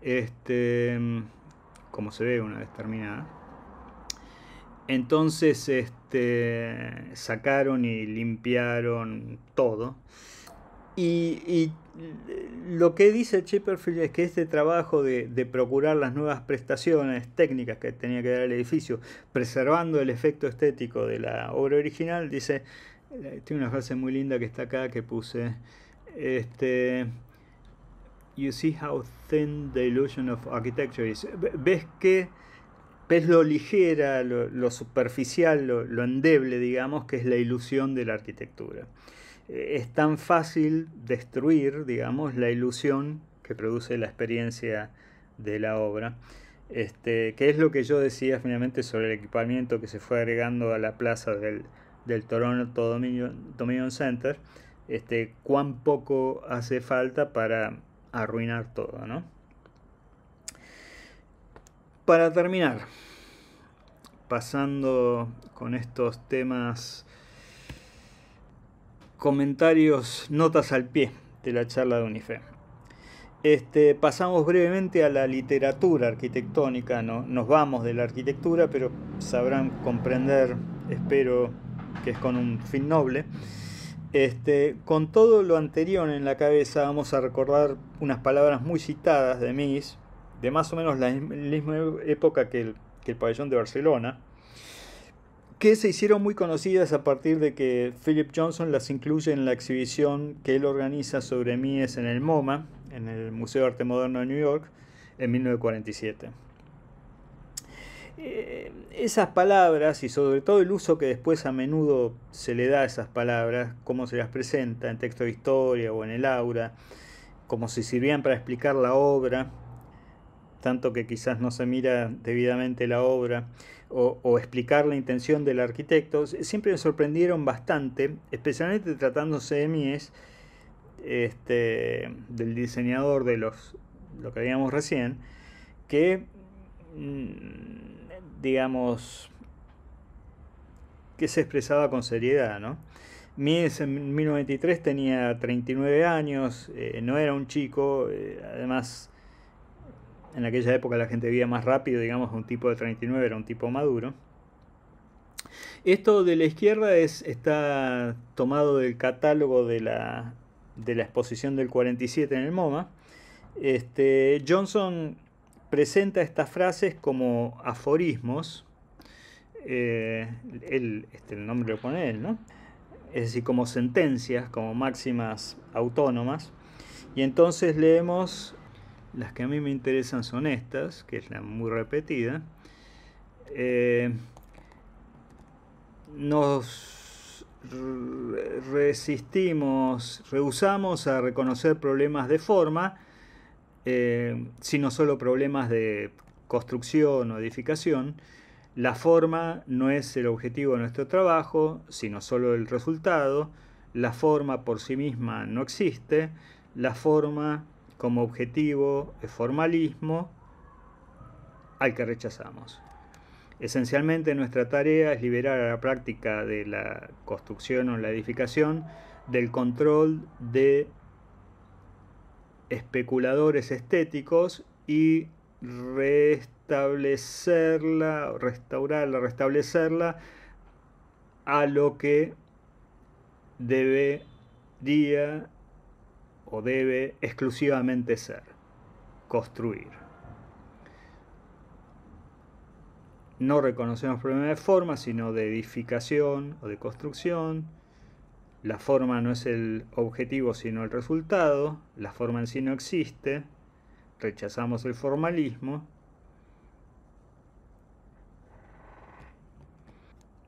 Este, mm, cómo se ve una vez terminada. Entonces este, sacaron y limpiaron todo. Y, lo que dice Chipperfield es que este trabajo de, procurar las nuevas prestaciones técnicas que tenía que dar el edificio, preservando el efecto estético de la obra original, dice, eh, tiene una frase muy linda que está acá que puse, este, You see how thin the illusion of architecture is. Ves que ves lo ligera, lo, superficial, lo endeble, digamos, que es la ilusión de la arquitectura es tan fácil destruir, digamos, la ilusión que produce la experiencia de la obra. Este, que es lo que yo decía finalmente sobre el equipamiento que se fue agregando a la plaza del, Toronto Dominion, Center, este, cuán poco hace falta para arruinar todo, ¿no? Para terminar, pasando con estos temas comentarios, notas al pie de la charla de UNIFEM. Este, pasamos brevemente a la literatura arquitectónica, no, nos vamos de la arquitectura, pero sabrán comprender, espero que es con un fin noble. Este, con todo lo anterior en la cabeza, vamos a recordar unas palabras muy citadas de Mies, de más o menos la, misma época que el, que el pabellón de Barcelona, que se hicieron muy conocidas a partir de que Philip Johnson las incluye en la exhibición que él organiza sobre Mies en el MoMA, en el Museo de Arte Moderno de New York, en 1947. Eh, esas palabras y sobre todo el uso que después a menudo se le da a esas palabras, cómo se las presenta en texto de historia o en el aura, como si sirvían para explicar la obra, tanto que quizás no se mira debidamente la obra, o, explicar la intención del arquitecto, siempre me sorprendieron bastante, especialmente tratándose de Mies, este, del diseñador de los, lo que habíamos recién, que, mm, digamos, que se expresaba con seriedad, ¿no? Mies en 1993 tenía 39 años, eh, no era un chico, eh, además en aquella época la gente vivía más rápido, digamos, un tipo de 39 era un tipo maduro. Esto de la izquierda está tomado del catálogo de la, exposición del 47 en el MoMA. Este, Johnson presenta estas frases como aforismos, eh, este, el nombre lo pone él, ¿no? es decir, como sentencias, como máximas autónomas. Y entonces leemos las que a mí me interesan son estas, que es la muy repetida. Eh, nos resistimos, rehusamos a reconocer problemas de forma, eh, sino solo problemas de construcción o edificación. La forma no es el objetivo de nuestro trabajo, sino solo el resultado. La forma por sí misma no existe. La forma como objetivo el formalismo al que rechazamos. Esencialmente nuestra tarea es liberar a la práctica de la construcción o la edificación del control de especuladores estéticos y restablecerla, restaurarla, restablecerla a lo que debería debe exclusivamente ser construir. No reconocemos problemas de forma, sino de edificación o de construcción. La forma no es el objetivo, sino el resultado. La forma en sí no existe. Rechazamos el formalismo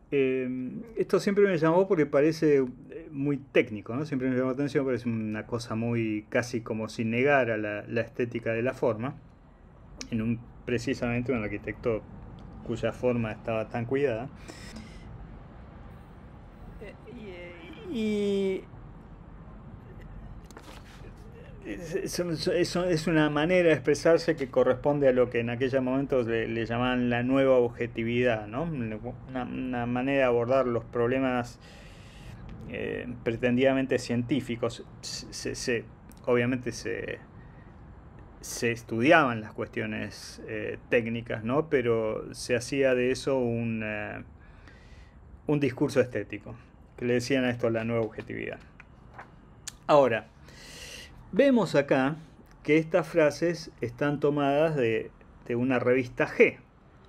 Em, esto siempre me llamó porque parece eh, muy técnico, ¿no? Siempre me llamó la atención, parece una cosa muy casi como si negara la, la estética de la forma, en un precisamente un arquitecto cuya forma estaba tan cuidada. Eh, y eh, es, es, una manera de expresarse que corresponde a lo que en aquellos momentos le, llamaban la nueva objetividad, ¿no? Una, manera de abordar los problemas eh, pretendidamente científicos. Se, obviamente se, estudiaban las cuestiones eh, técnicas, ¿no? Pero se hacía de eso un, eh, un discurso estético, que le decían a esto la nueva objetividad. Ahora, Vemos acá que estas frases están tomadas de, una revista G,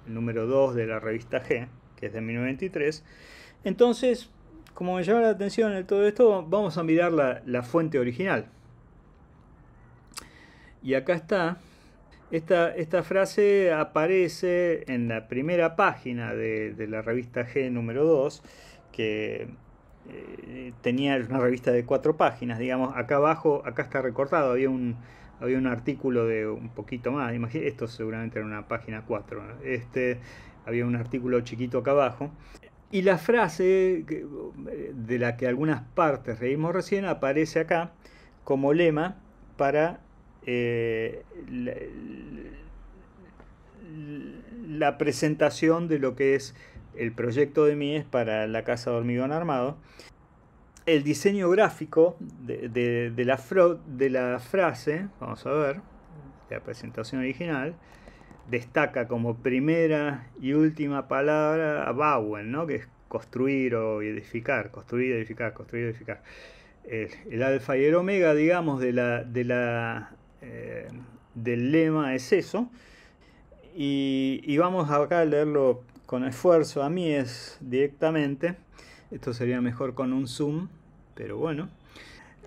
el número 2 de la revista G, que es de 1993. Entonces, como me llama la atención todo esto, vamos a mirar la, fuente original. Y acá está. Esta, esta, frase aparece en la primera página de, de la revista G número 2, que eh, tenía una revista de cuatro páginas, digamos, acá abajo, acá está recortado, había un, había un artículo de un poquito más, esto seguramente era una página cuatro este, había un artículo chiquito acá abajo. Y la frase de la que algunas partes leímos recién aparece acá como lema para eh, la, presentación de lo que es el proyecto de mí es para la casa de hormigón armado, el diseño gráfico de, la de, la, frase, vamos a ver, la presentación original, destaca como primera y última palabra a Bowen, que es construir o edificar, construir, edificar, construir, edificar. El, alfa y el omega, digamos, de la, la eh, del lema es eso. Y, y, vamos acá a leerlo con esfuerzo, a mí es directamente. Esto sería mejor con un zoom, pero bueno.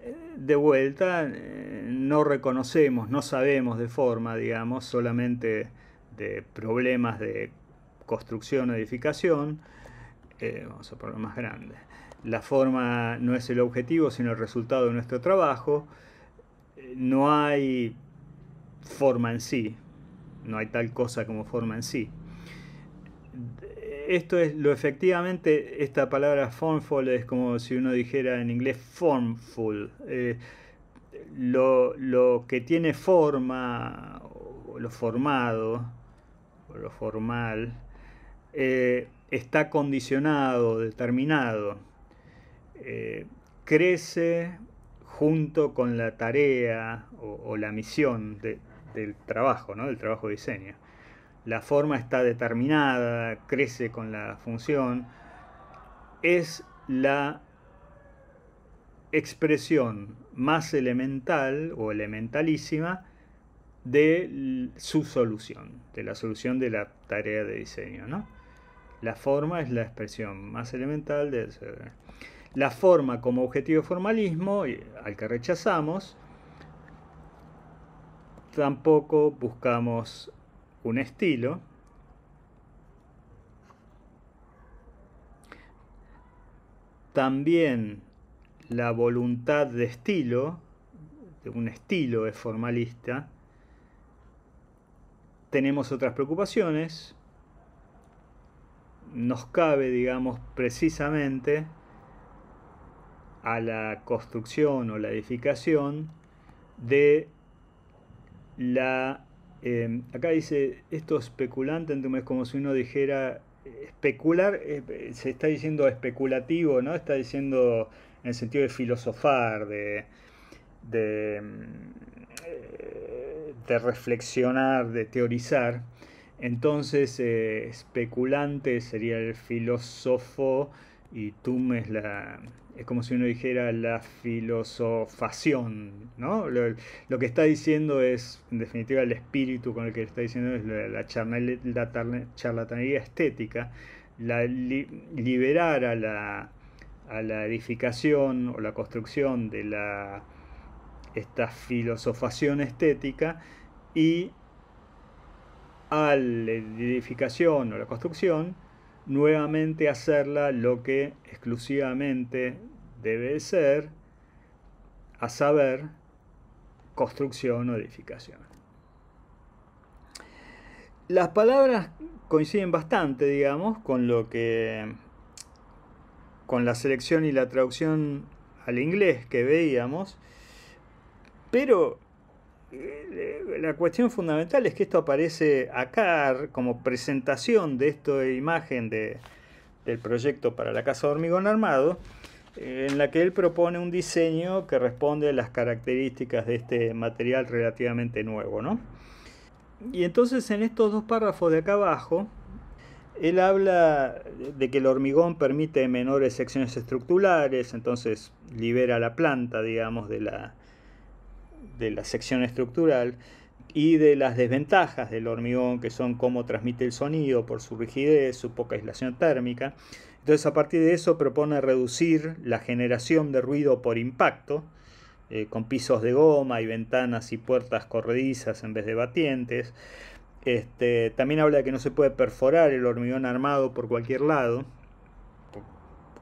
Eh, de vuelta, eh, no reconocemos, no sabemos de forma, digamos, solamente de problemas de construcción o edificación. Eh, vamos a poner más grande. La forma no es el objetivo, sino el resultado de nuestro trabajo. No hay forma en sí, no hay tal cosa como forma en sí esto es lo efectivamente, esta palabra formful es como si uno dijera en inglés formful. Eh, lo, que tiene forma, o lo formado, o lo formal, eh, está condicionado, determinado. Eh, crece junto con la tarea o, la misión del trabajo, ¿no? del trabajo de diseño la forma está determinada, crece con la función, es la expresión más elemental o elementalísima de su solución, de la solución de la tarea de diseño. ¿no? La forma es la expresión más elemental de... La forma como objetivo formalismo, al que rechazamos, tampoco buscamos un estilo. También la voluntad de estilo, de un estilo es formalista. Tenemos otras preocupaciones. Nos cabe, digamos, precisamente a la construcción o la edificación de la Em, acá dice, esto especulante, es como si uno dijera, eh, especular, eh, se está diciendo especulativo, ¿no? Está diciendo en el sentido de filosofar, de, de, em, eh, reflexionar, de teorizar. Entonces, especulante sería el filósofo y tum es la, es como si uno dijera la filosofación, ¿no? Lo, que está diciendo es, en definitiva, el espíritu con el que está diciendo es la, charlatanería estética, liberar a la, a la edificación o la construcción de la, esta filosofación estética y a la edificación o la construcción, nuevamente hacerla lo que exclusivamente debe ser, a saber, construcción o edificación. Las palabras coinciden bastante, digamos, con lo que con la selección y la traducción al inglés que veíamos, pero eh, la cuestión fundamental es que esto aparece acá como presentación de esta imagen de, del proyecto para la Casa de Hormigón Armado, eh, en la que él propone un diseño que responde a las características de este material relativamente nuevo. Y entonces en estos dos párrafos de acá abajo, él habla de que el hormigón permite menores secciones estructurales, entonces libera la planta, digamos, de la, de la sección estructural y de las desventajas del hormigón, que son cómo transmite el sonido por su rigidez, su poca aislación térmica. Entonces, a partir de eso propone reducir la generación de ruido por impacto, eh, con pisos de goma y ventanas y puertas corredizas en vez de batientes. Este, también habla de que no se puede perforar el hormigón armado por cualquier lado,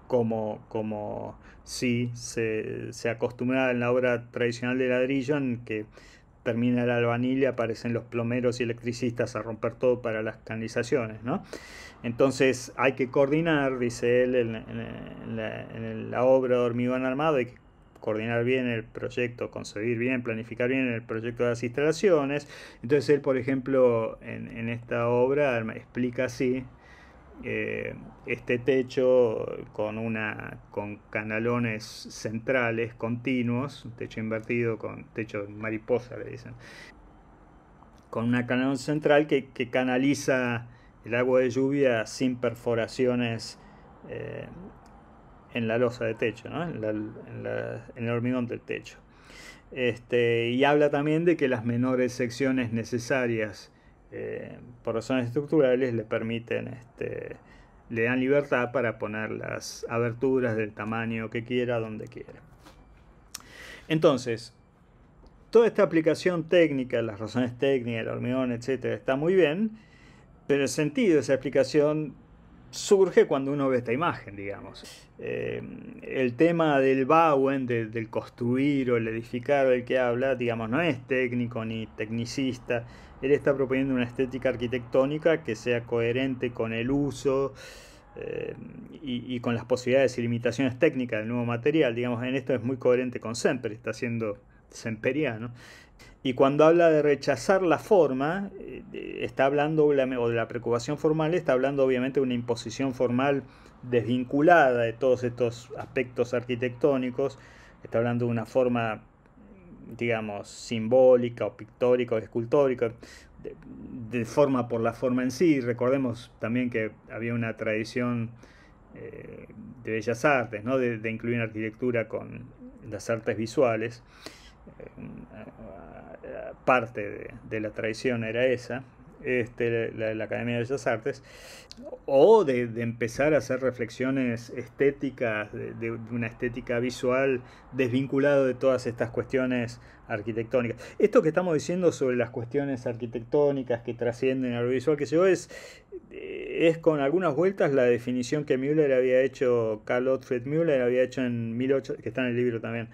como, como sí se, se en la obra tradicional de ladrillo en que termina el albanil y aparecen los plomeros y electricistas a romper todo para las canalizaciones, ¿no? Entonces hay que coordinar, dice él en, la, en la, obra de hormigón armado, hay que coordinar bien el proyecto, concebir bien, planificar bien el proyecto de las instalaciones. Entonces él, por ejemplo, en, esta obra explica así, eh, este techo con, una, con canalones centrales continuos, techo invertido con techo mariposa, le dicen, con una canalón central que, canaliza el agua de lluvia sin perforaciones eh, en la losa de techo, en, el hormigón del techo. Este, y habla también de que las menores secciones necesarias eh, por razones estructurales le permiten, este, le dan libertad para poner las aberturas del tamaño que quiera, donde quiera. Entonces, toda esta aplicación técnica, las razones técnicas, el hormigón, etcétera, está muy bien, pero el sentido de esa aplicación surge cuando uno ve esta imagen, digamos. Eh, el tema del Bauen, del construir o el edificar del que habla, digamos, no es técnico ni tecnicista. Él está proponiendo una estética arquitectónica que sea coherente con el uso eh, y, y, con las posibilidades y limitaciones técnicas del nuevo material. Digamos, en esto es muy coherente con Semper, está siendo semperiano. Y cuando habla de rechazar la forma, eh, está hablando, o de la preocupación formal, está hablando obviamente de una imposición formal desvinculada de todos estos aspectos arquitectónicos, está hablando de una forma, digamos, simbólica o pictórica o escultórica, de, forma por la forma en sí. Recordemos también que había una tradición eh, de bellas artes, ¿no? de, de incluir arquitectura con las artes visuales eh, parte de, la traición era esa, este, la, Academia de Bellas Artes, o de, empezar a hacer reflexiones estéticas, de, una estética visual desvinculado de todas estas cuestiones arquitectónicas. Esto que estamos diciendo sobre las cuestiones arquitectónicas que trascienden a lo visual, que se yo, es, con algunas vueltas la definición que Müller había hecho, Carl Ottfried Müller había hecho en 18, que está en el libro también,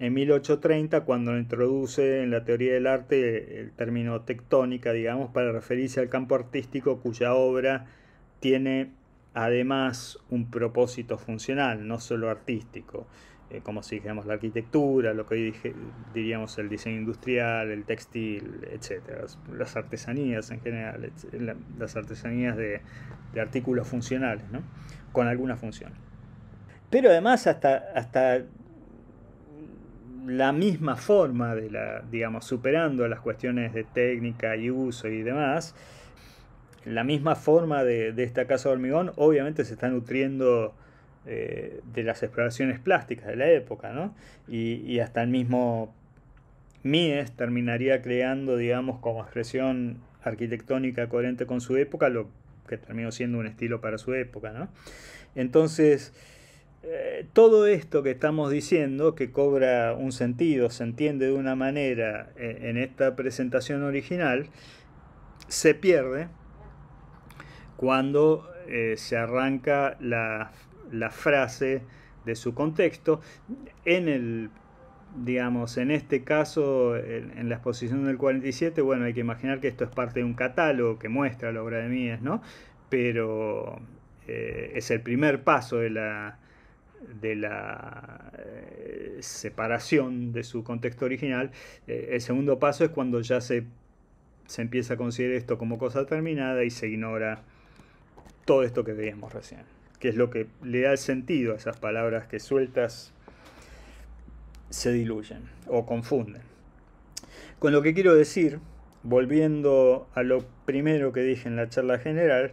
en 1830 cuando introduce en la teoría del arte el término tectónica, digamos, para referirse al campo artístico cuya obra tiene además un propósito funcional, no solo artístico, eh, como si dijéramos la arquitectura, lo que hoy dije, diríamos el diseño industrial, el textil, etc. Las artesanías en general, las artesanías de, artículos funcionales, ¿no? con alguna función. Pero además hasta, hasta la misma forma de la, digamos, superando las cuestiones de técnica y uso y demás, la misma forma de, esta casa de hormigón obviamente se está nutriendo eh, de las exploraciones plásticas de la época, ¿no? Y, y hasta el mismo Mies terminaría creando, digamos, como expresión arquitectónica coherente con su época, lo que terminó siendo un estilo para su época, ¿no? Entonces, eh, todo esto que estamos diciendo, que cobra un sentido, se entiende de una manera eh, en, esta presentación original, se pierde cuando eh, se arranca la, frase de su contexto. En el, digamos, en este caso, en, la exposición del 47, bueno, hay que imaginar que esto es parte de un catálogo que muestra la obra de Mies, ¿no? Pero es el primer paso de la, de la eh, separación de su contexto original, eh, el segundo paso es cuando ya se, se, empieza a considerar esto como cosa terminada y se ignora todo esto que veíamos recién, que es lo que le da el sentido a esas palabras que sueltas se diluyen o confunden. Con lo que quiero decir, volviendo a lo primero que dije en la charla general,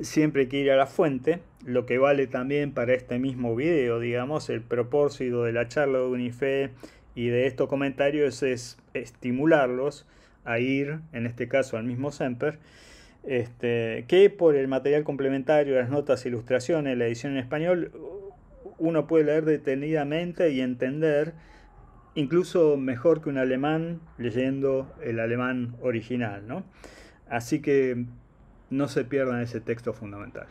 siempre hay que ir a la fuente, lo que vale también para este mismo video, digamos, el propósito de la charla de UNIFE y de estos comentarios es estimularlos a ir, en este caso al mismo Semper, este, que por el material complementario, las notas, ilustraciones, la edición en español, uno puede leer detenidamente y entender incluso mejor que un alemán leyendo el alemán original. ¿no? Así que no se pierdan ese texto fundamental.